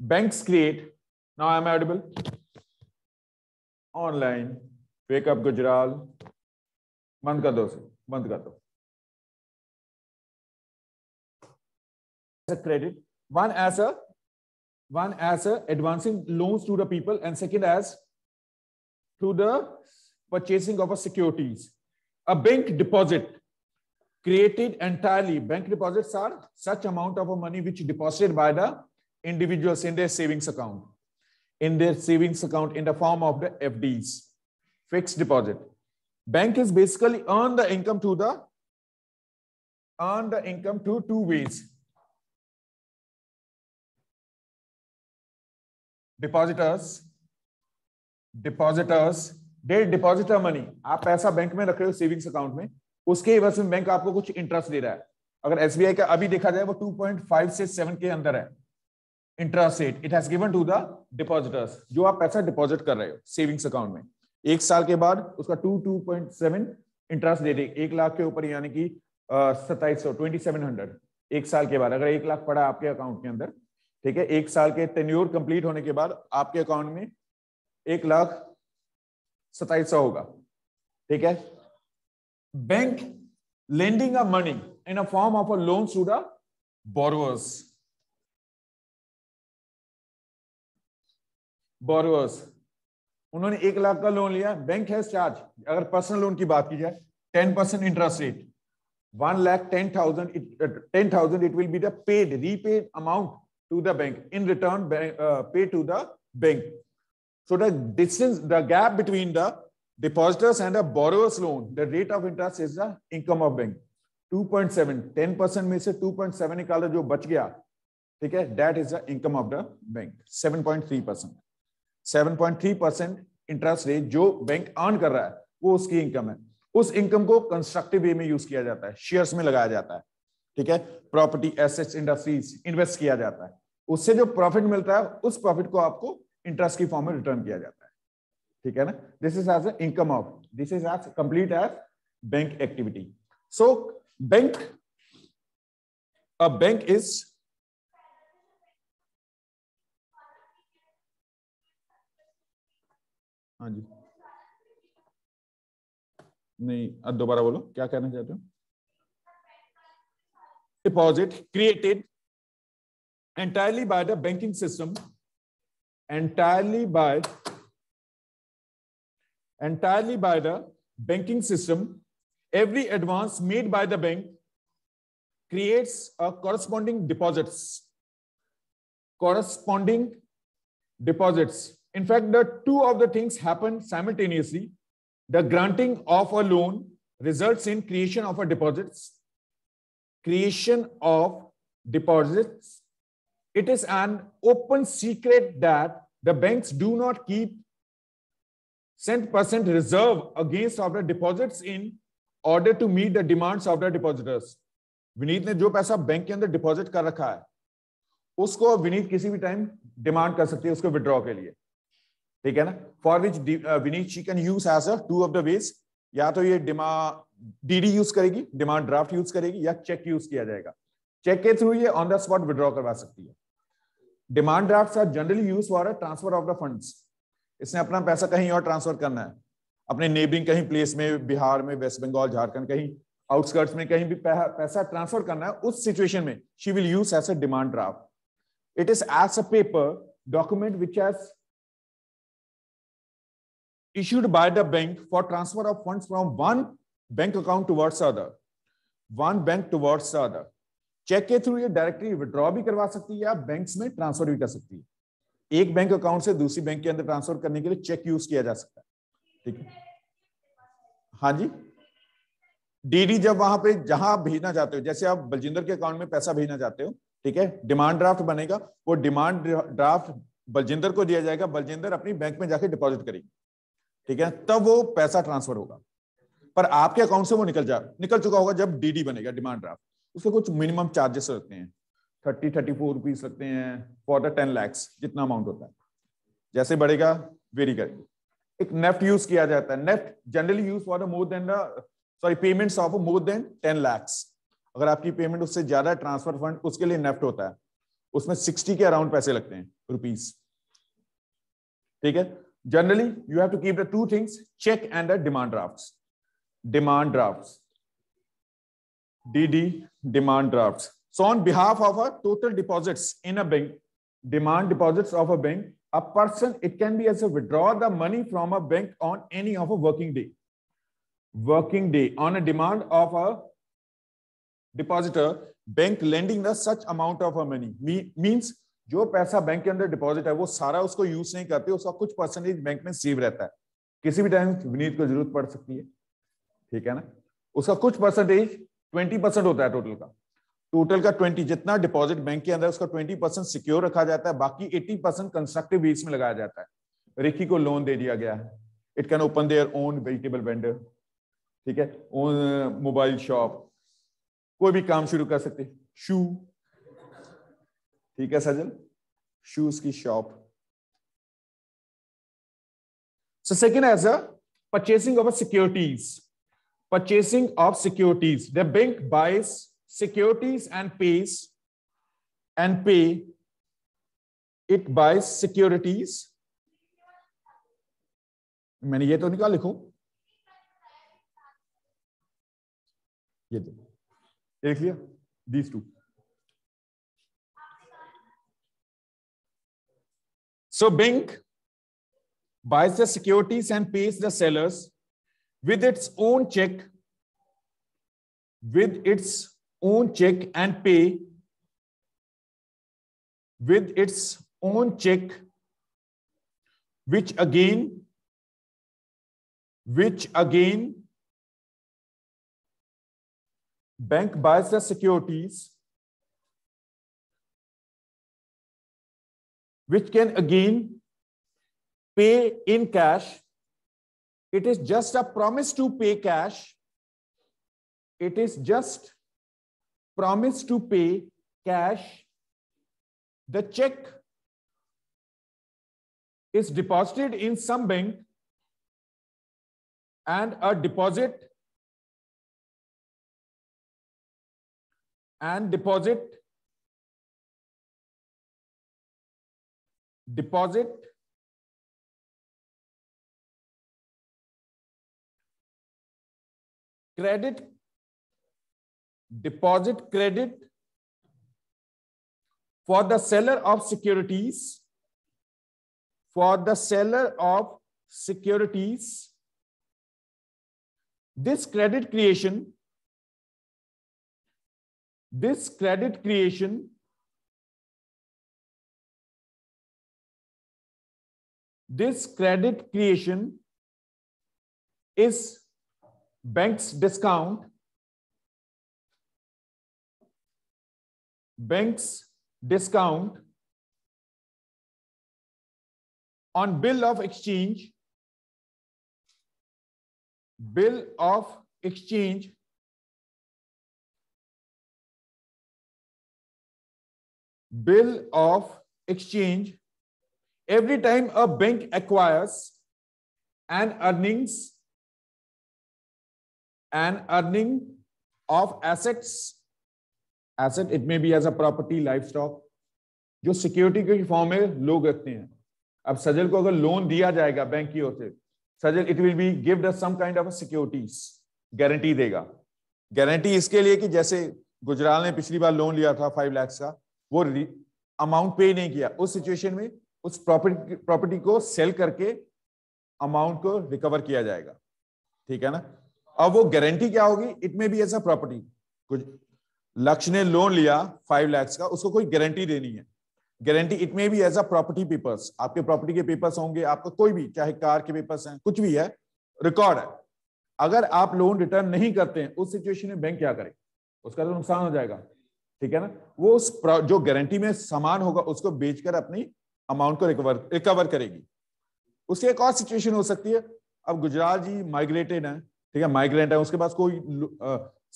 Banks create, now I'm audible, online, wake up Gujral, बंद कर दो उसे बंद कर दो one as a one as a advancing loans to the people and second as to the purchasing of a securities a bank deposit created entirely bank deposits are such amount of money which deposited by the individuals in their savings account, in their savings account in the form of the FDs, fixed deposit. Bank is basically earn the income to the earn the income to two ways. Depositors, depositors, they depositor money. aap paisa bank mein रख रहे हो savings account में उसके एवज में bank आपको कुछ interest दे रहा है अगर एसबीआई का अभी देखा जाए वो 2.5 se 7 ke andar hai interest rate it has given to the depositors जो आप पैसा डिपॉजिट कर रहे हो सेविंग्स अकाउंट में एक साल के बाद उसका two two point seven interest दे देगी एक लाख के ऊपर यानी कि सत्ताईस सौ ट्वेंटी सेवन हंड्रेड एक साल के बाद अगर एक लाख पड़ा आपके अकाउंट के अंदर ठीक है एक साल के टेन्योर कंप्लीट होने के बाद आपके अकाउंट में एक लाख सताइस सौ होगा ठीक है bank lending a money in a form of a loan to the borrowers borrowers उन्होंने एक लाख का लोन लिया बैंक है चार्ज अगर पर्सनल लोन की बात की जाए ten percent interest rate one lakh ten thousand ten thousand it will be paid repaid amount to the bank in return pay to the bank so the distance the gap between the depositors and the borrowers loan the rate of interest is the income of bank 2.7 10% में से 2.7 निकाला जो बच गया ठीक है that is the income of the bank seven point 7.3 percent interest rate जो bank earn कर रहा है वो उसकी इनकम है उस इनकम को कंस्ट्रक्टिव वे में यूज किया जाता है शेयर्स में लगाया जाता है ठीक है प्रॉपर्टी एसेट्स इंडस्ट्रीज इन्वेस्ट किया जाता है उससे जो प्रॉफिट मिलता है उस प्रॉफिट को आपको इंटरेस्ट की फॉर्म में रिटर्न किया जाता है ठीक है ना this is as income of this is as complete as bank activity so bank a bank is हाँ जी नहीं दोबारा बोलो क्या कहना चाहते हो deposit created entirely by the banking system entirely by entirely by the banking system every advance made by the bank creates a corresponding deposits corresponding deposits In fact, the two of the things happen simultaneously. The granting of a loan results in creation of a deposits. Creation of deposits. It is an open secret that the banks do not keep cent percent reserve against of the deposits in order to meet the demands of the depositors. Vineet ने जो पैसा bank के अंदर deposit कर रखा है उसको विनीत किसी भी टाइम डिमांड कर सकती है उसको विड्रॉ के लिए ठीक है ना for which Vineet she can use as a two of the ways या तो ये डिमा डीडी यूज करेगी डिमांड ड्राफ्ट यूज करेगी या चेक यूज किया जाएगा चेक के थ्रू ये ऑन द स्पॉट विड्रॉ करवा सकती है demand draft are generally use for transfer of the fund इसने अपना पैसा कहीं और ट्रांसफर करना है अपने नेबरिंग कहीं प्लेस में बिहार में वेस्ट बंगाल झारखंड कहीं आउटस्कर्ट्स में कहीं भी पैसा ट्रांसफर करना है उस सिचुएशन में she will use as a demand draft it is as a paper document which as issued by the bank for transfer of funds from one bank account towards other one bank towards other cheque के through ये directly withdraw भी करवा सकती है या banks में transfer भी कर सकती है एक बैंक अकाउंट से दूसरी बैंक के अंदर ट्रांसफर करने के लिए चेक यूज किया जा सकता है ठीक है हाँ जी डीडी जब वहां पे जहां भेजना चाहते हो जैसे आप बलजिंदर के अकाउंट में पैसा भेजना चाहते हो ठीक है डिमांड ड्राफ्ट बनेगा वो डिमांड ड्राफ्ट बलजिंदर को दिया जाएगा बलजिंदर अपनी बैंक में जाके डिपॉजिट करेगी ठीक है तब वो पैसा ट्रांसफर होगा पर आपके अकाउंट से वो निकल जा निकल चुका होगा जब डीडी बनेगा डिमांड ड्राफ्ट उसके कुछ मिनिमम चार्जेस लगते हैं थर्टी थर्टी फोर रुपीज लगते हैं फॉर द टेन लैक्स जितना अमाउंट होता है जैसे बढ़ेगा वेरी करेंगे एक नेफ्ट यूज किया जाता है NEFT generally use for more than sorry payment of more than ten lakhs अगर आपकी पेमेंट उससे ज्यादा ट्रांसफर फंड उसके लिए नेफ्ट होता है उसमें सिक्सटी के अराउंड पैसे लगते हैं रुपीज ठीक है Generally, you have to keep the two things, check and the demand drafts. Demand drafts. DD, demand drafts. So on behalf of a total deposits in a bank, demand deposits of a bank, a person, it can be as a withdraw the money from a bank on any of a working day. Working day on a demand of a depositor, bank lending the such amount of a money Me, means जो पैसा bank के अंदर deposit है वो सारा उसको use नहीं करते उसका कुछ परसेंटेज बैंक में सेव रहता है किसी भी टाइम विनीत को जरूरत पड़ सकती है ठीक है ना उसका कुछ परसेंटेज ट्वेंटी परसेंट होता है टोटल का टोटल का ट्वेंटी जितना डिपॉजिट बैंक के अंदर उसका ट्वेंटी परसेंट सिक्योर रखा जाता है बाकी एट्टी परसेंट कंस्ट्रक्टिव बेस में लगाया जाता है रेखी को लोन दे दिया गया है it can open their own vegetable vendor ठीक है ओन मोबाइल शॉप कोई भी काम शुरू कर सकते शू ठीक है सजन शूज की shop so second as a purchasing of a securities purchasing of securities the bank buys securities and pays and pay it buys securities मैंने ये तो नहीं कहा लिखू ये देख लिया these two So Bing buys the securities and pays the sellers with its own check, with its own check and pay, with its own check, which again, which again, bank buys the securities which can again pay in cash. It is just a promise to pay cash. It is just promise to pay cash. The check is deposited in some bank and a deposit and deposit deposit credit deposit credit for the seller of securities for the seller of securities this credit creation this credit creation This credit creation is bank's discount, bank's discount on bill of exchange, bill of exchange bill of exchange every time a bank acquires an earnings an earning of assets asset it may be as a property livestock जो security के form में लोग रखते हैं अब सजल को अगर loan दिया जाएगा बैंक की ओर से Sajal it will be gived some kind of securities guarantee देगा गारंटी इसके लिए कि जैसे गुजराल ने पिछली बार लोन लिया था फाइव लैक्स का वो अमाउंट पे नहीं किया उस सिचुएशन में उस प्रॉपर्टी प्रॉपर्टी को सेल करके अमाउंट को रिकवर किया जाएगा ठीक है ना अब वो गारंटी क्या होगी इट में भी ऐसा प्रॉपर्टी कुछ लक्ष्य ने लोन लिया फाइव लैक्स का उसको कोई गारंटी देनी है गारंटी इट में भी एज अ प्रॉपर्टी पेपर्स आपके प्रॉपर्टी के पेपर्स होंगे आपका कोई भी चाहे कार के पेपर्स हैं कुछ भी है रिकॉर्ड है अगर आप लोन रिटर्न नहीं करते हैं उस सिचुएशन में बैंक क्या करे उसका तो नुकसान हो जाएगा ठीक है ना वो उस जो गारंटी में सामान होगा उसको बेचकर अपनी अमाउंट को रिकवर रिकवर करेगी उसकी एक और सिचुएशन हो सकती है अब गुजरात जी माइग्रेटेड है ठीक है माइग्रेंट है उसके पास कोई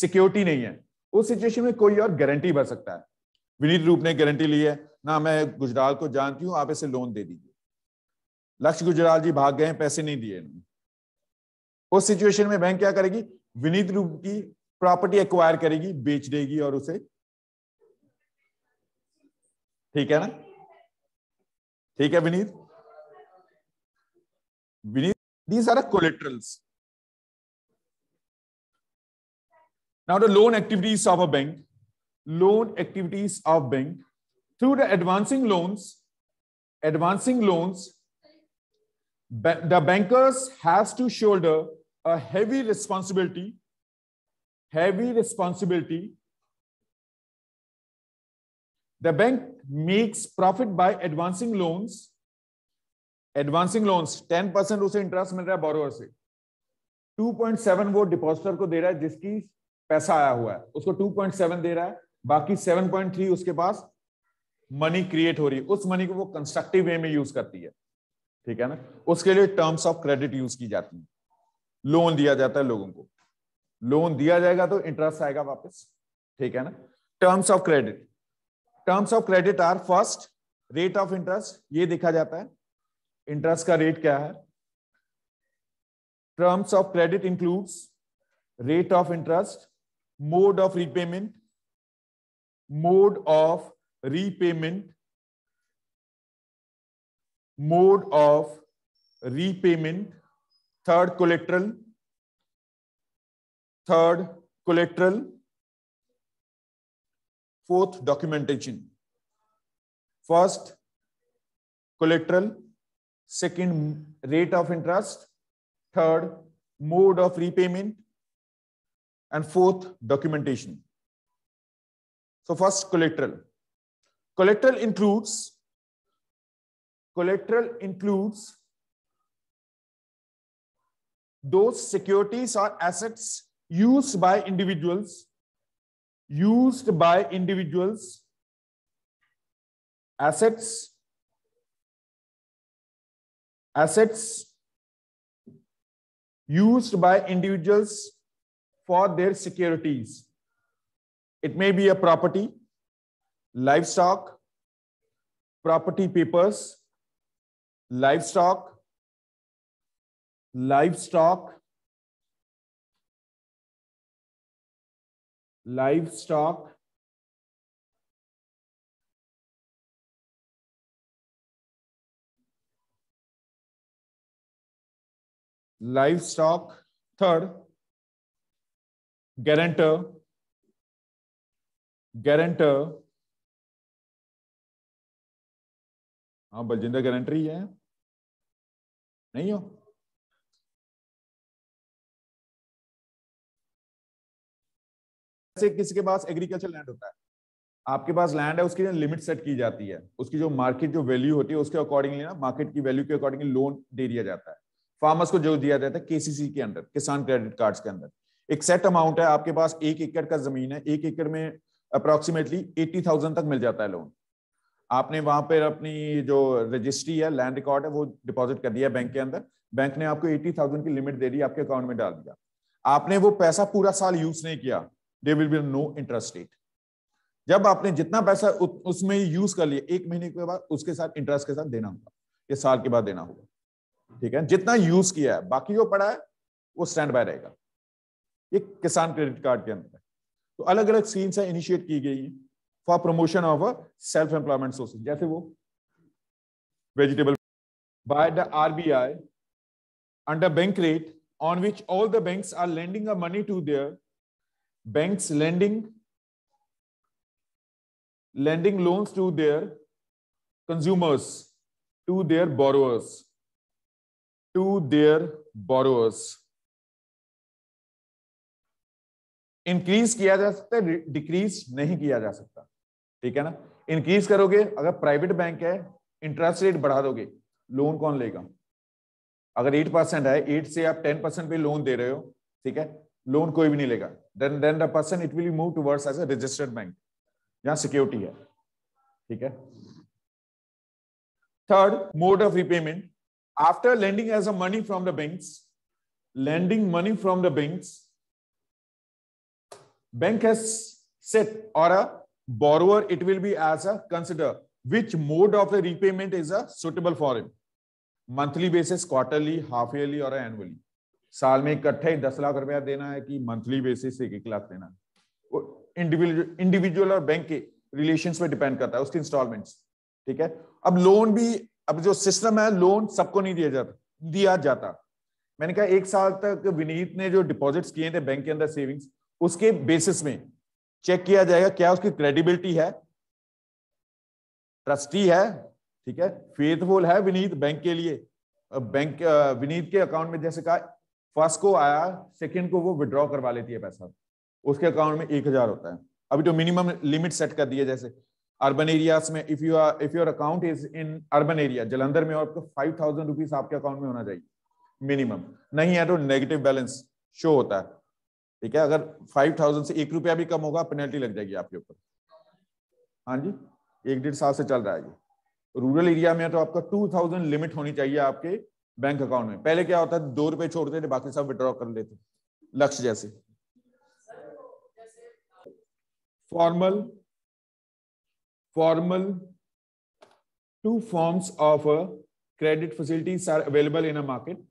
सिक्योरिटी नहीं है उस सिचुएशन में कोई और गारंटी भर सकता है विनीत रूप ने गारंटी ली है ना मैं गुजरात को जानती हूँ आप इसे लोन दे दीजिए लक्ष्य गुजराल जी भाग गए पैसे नहीं दिए उस सिचुएशन में बैंक क्या करेगी विनीत रूप की प्रॉपर्टी एक्वायर करेगी बेच देगी और उसे ठीक है ना ठीक है Vineet these are the collaterals now the loan activities of a bank loan activities of bank through the advancing loans advancing loans the bankers has to shoulder a heavy responsibility heavy responsibility the bank makes profit by advancing loans advancing loans ten percent उसे interest मिल रहा है borrower से 2.7 वो depositor को दे रहा है जिसकी पैसा आया हुआ है उसको 2.7 दे रहा है बाकी 7.3 उसके पास मनी क्रिएट हो रही है उस मनी को वो कंस्ट्रक्टिव वे में यूज करती है ठीक है ना उसके लिए टर्म्स ऑफ क्रेडिट यूज की जाती है लोन दिया जाता है लोगों को लोन दिया जाएगा तो इंटरेस्ट आएगा वापस ठीक है ना terms of credit terms of credit are first rate of interest ये देखा जाता है इंटरेस्ट का रेट क्या है terms of credit includes rate of interest mode of repayment mode of repayment mode of repayment third collateral third collateral Fourth, documentation. First, collateral. Second, rate of interest. Third, mode of repayment. And fourth, documentation. So first, collateral. Collateral includes collateral includes those securities or assets used by individuals used by individuals, assets, assets used by individuals for their securities. It may be a property, livestock, property papers, livestock, livestock, livestock, livestock. Third, guarantor, guarantor. हाँ बलजिंदर गारंटरी है नहीं हो जैसे किसी के पास agriculture land होता है आपके पास लैंड है उसकी लिमिट सेट की जाती है उसकी जो मार्केट जो वैल्यू होती है उसके अकॉर्डिंगली ना मार्केट की वैल्यू के अकॉर्डिंगली लोन दे दिया जाता है फार्मर्स को जो दिया जाता है केसीसी के अंदर किसान क्रेडिट कार्ड के अंदर एक सेट अमाउंट है आपके पास एक एकड़ का जमीन है एक एकड़ में अप्रोक्सीमेटली एट्टी तक मिल जाता है लोन आपने वहां पर अपनी जो रजिस्ट्री है लैंड रिकॉर्ड है वो डिपॉजिट कर दिया बैंक के अंदर बैंक ने आपको एट्टी की लिमिट दे दी आपके अकाउंट में डाल दिया आपने वो पैसा पूरा साल यूज नहीं किया they will be no interest rate जब आपने जितना पैसा उसमें यूज कर लिया एक महीने के बाद उसके साथ इंटरेस्ट के साथ देना होगा ये साल के बाद देना होगा ठीक है जितना यूज किया है बाकी जो पड़ा है वो स्टैंड बाय रहेगा ये किसान क्रेडिट कार्ड के अंदर तो अलग अलग स्कीम्स है इनिशिएट की गई है for promotion of a self employment sources जैसे वो vegetable by the RBI under bank rate on which all the banks are lending a money to their banks lending lending loans to their consumers to their borrowers to their borrowers increase किया जा सकता है decrease नहीं किया जा सकता ठीक है ना इंक्रीज करोगे अगर प्राइवेट बैंक है इंटरेस्ट रेट बढ़ा दोगे लोन कौन लेगा अगर एट परसेंट है एट से आप टेन परसेंट पे लोन दे रहे हो ठीक है लोन कोई भी नहीं लेगा then then the person it will move towards as a registered bank यहां सिक्योरिटी है ठीक है third mode of repayment after lending as a money from the bank lending money from the bank bank has set और a borrower it will be as a consider which mode of repayment is a suitable for him monthly basis quarterly half yearly और annually साल में इकट्ठे ही दस लाख रुपया देना है कि मंथली बेसिस से एक लाख देना है इंडिविजुअल इंडिविजुअल और बैंक के रिलेशन पे डिपेंड करता है उसके इंस्टॉलमेंट ठीक है अब लोन भी अब जो सिस्टम है लोन सबको नहीं दिया जाता दिया जाता मैंने कहा एक साल तक विनीत ने जो डिपॉजिट्स किए थे बैंक के अंदर सेविंग्स उसके बेसिस में चेक किया जाएगा क्या उसकी क्रेडिबिलिटी है ट्रस्टी है ठीक है फेथफुल है विनीत बैंक के लिए बैंक विनीत के अकाउंट में जैसे कहा फर्स्ट को आया सेकंड को वो विड्रॉ करवा लेती है पैसा उसके अकाउंट में एक हजार होता है अभी तो मिनिमम लिमिट सेट कर दिया जैसे अर्बन एरियाज में if you are if your account is in urban area Jalandhar में और फाइव थाउजेंड रुपीज आपके अकाउंट में होना चाहिए मिनिमम नहीं है तो नेगेटिव बैलेंस शो होता है ठीक है अगर फाइव थाउजेंड से एक रुपया भी कम होगा पेनल्टी लग जाएगी आपके ऊपर हाँ जी एक डेढ़ साल से चल रहा है ये रूरल एरिया में तो आपका टू थाउजेंड लिमिट होनी चाहिए आपके बैंक अकाउंट में पहले क्या होता था दो रुपए छोड़ते थे बाकी सब विड्रॉ कर लेते लक्ष्य जैसे formal formal two forms of credit credit are available in a market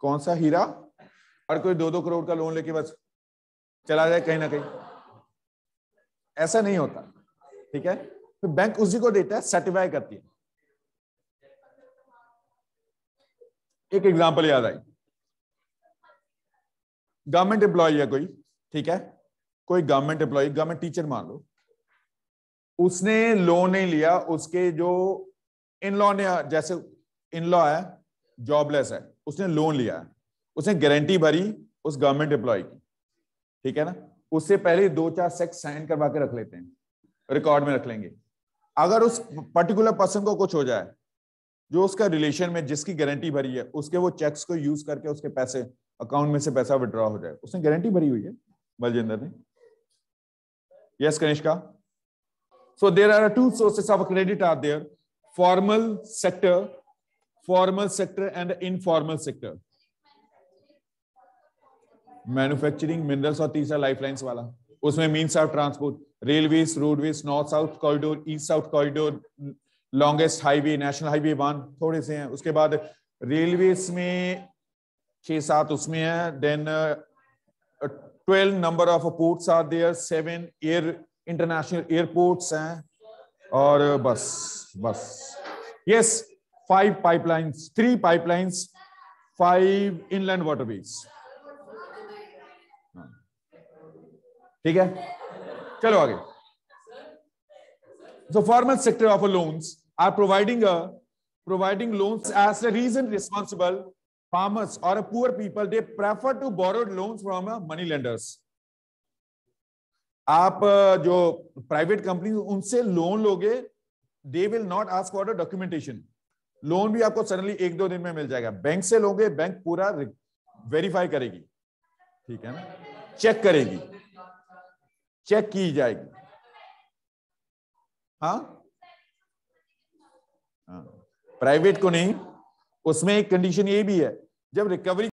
कौन सा हीरा और कोई दो दो करोड़ का लोन लेके बस चला जाए कहीं ना कहीं ऐसा नहीं होता ठीक है तो बैंक उसी को देता है सर्टिफाई करती है एक एग्जाम्पल याद आई गवर्नमेंट एम्प्लॉय है कोई ठीक है कोई गवर्नमेंट एम्प्लॉय गवर्नमेंट टीचर मान लो उसने लोन नहीं लिया उसके जो इन लॉ ने जैसे इन लॉ है जॉबलेस है उसने लोन लिया उसने गारंटी भरी उस गवर्नमेंट एम्प्लॉय की ठीक है ना उससे पहले दो चार सेक्स साइन करवा के रख लेते हैं रिकॉर्ड में रख लेंगे अगर उस पर्टिकुलर पर्सन को कुछ हो जाए जो उसका रिलेशन में जिसकी गारंटी भरी है उसके वो चेक्स को यूज करके उसके पैसे अकाउंट में से पैसा विड्रॉ हो जाए उसने गारंटी भरी हुई है बलजिंदर ने yes Kanishka so there are two sources of credit are there formal sector formal sector and informal sector manufacturing minerals और तीसरा लाइफलाइंस वाला उसमें means of transport railway roadways north south corridor east south corridor longest highway national highway one थोड़े से हैं उसके बाद railway में छह सात उसमें है then twelve number of ports are there seven air international airports हैं और बस बस yes five pipelines three pipelines five inland waterways ठीक है चलो आगे the formal sector of loans are providing a providing loans as a reason responsible farmers or a poor people they prefer to borrow loans from a money lenders आप जो private company उनसे loan लोगे they will not ask for documentation loan भी आपको suddenly एक दो दिन में मिल जाएगा बैंक से लोगे बैंक पूरा वेरीफाई करेगी ठीक है ना चेक करेगी चेक की जाएगी हाँ प्राइवेट हाँ। को नहीं उसमें एक कंडीशन ये भी है जब रिकवरी